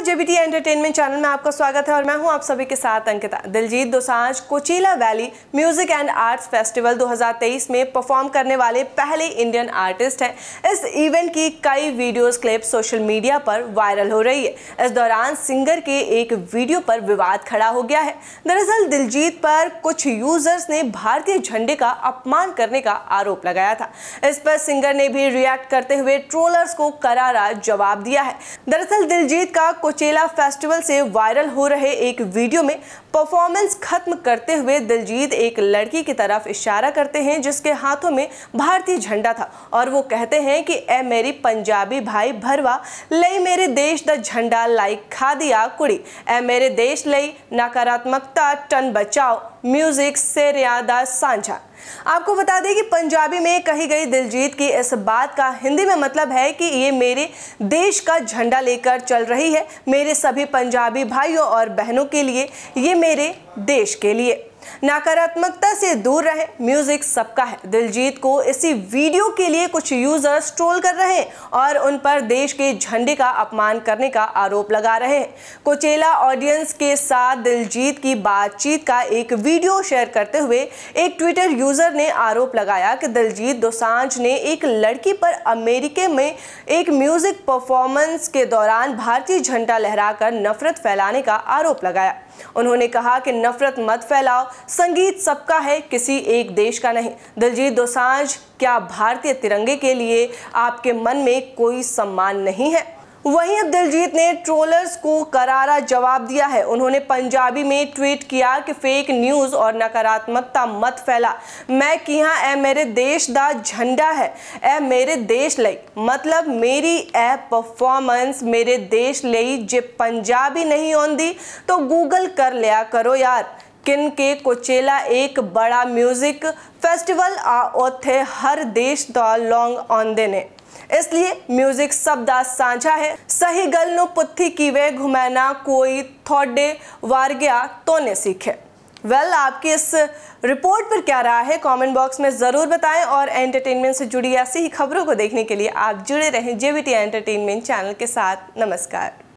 नमस्कार JBT entertainment channel में आपका स्वागत है और मैं हूं आप सभी के साथ Ankita Diljit Dosanjh Coachella valley music and arts festival 2023 में परफॉर्म करने वाले पहले इंडियन आर्टिस्ट हैं इस इवेंट की कई वीडियोस क्लिप सोशल मीडिया पर वायरल हो रही है इस दौरान सिंगर के एक वीडियो पर विवाद खड़ा हो गया है दरअसल दिलजीत पर कुछ यूजर्स ने भारतीय झंडे का अपमान करने का आरोप लगाया था इस पर सिंगर ने भी रिएक्ट करते हुए ट्रोलर्स को करारा जवाब दिया है दरअसल दिलजीत का कोचेला फेस्टिवल से वायरल हो रहे एक वीडियो में परफॉर्मेंस खत्म करते हुए दिलजीत एक लड़की की तरफ इशारा करते हैं जिसके हाथों में भारतीय झंडा था और वो कहते हैं कि ए मेरी पंजाबी भाई भरवा लई मेरे देश द झंडा लाई दिया कुड़ी ए मेरे देश लई नकारात्मकता टन बचाओ म्यूजिक से रियादा सांझा आपको बता दें कि पंजाबी में कही गई दिलजीत की इस बात का हिंदी में मतलब है कि ये मेरे देश का झंडा लेकर चल रही है मेरे सभी पंजाबी भाइयों और बहनों के लिए ये मेरे देश के लिए नकारात्मकता से दूर रहे म्यूजिक सबका है दिलजीत को इसी वीडियो के लिए कुछ यूजर्स ट्रोल कर रहे हैं और उन पर देश के झंडे का अपमान करने का आरोप लगा रहे हैं कोचेला ऑडियंस के साथ दिलजीत की बातचीत का एक वीडियो शेयर करते हुए एक ट्विटर यूजर ने आरोप लगाया कि दिलजीत दोसांझ ने एक लड़की पर अमेरिके में एक म्यूजिक परफॉर्मेंस के दौरान भारतीय झंडा लहराकर नफरत फैलाने का आरोप लगाया उन्होंने कहा कि नफरत मत फैलाओ संगीत सबका है किसी एक देश का नहीं दिलजीत दोसांझ क्या भारतीय तिरंगे के लिए आपके मन में कोई सम्मान नहीं है वहीं अब दिलजीत ने ट्रोलर्स को करारा जवाब दिया है उन्होंने पंजाबी में ट्वीट किया कि फेक न्यूज़ और नकारात्मकता मत फैला मैं किया हाँ, ए मेरे देश दा झंडा है ए मेरे देश ਲਈ मतलब मेरी ए परफॉर्मेंस मेरे देश ਲਈ जे पंजाबी नहीं आती तो गूगल कर लिया करो यार किन के कोचेला एक बड़ा म्यूज़िक फेस्टिवल आ ओथे हर देश का लोंग ਆਉਂਦੇ ਨੇ इसलिए साझा है सही गल સહી पुथी પુથ્થી वे ઘુમેના कोई थोड़े वार गया तो ने सीखे वेल well, आपकी इस रिपोर्ट पर क्या रहा है कमेंट बॉक्स में ज़रूर बताएं और एंटरटेनमेंट से जुड़ी ऐसी ही खबरों को देखने के लिए आप जुड़े रहें जेबीटी एंटरटेनमेंट चैनल के साथ नमस्कार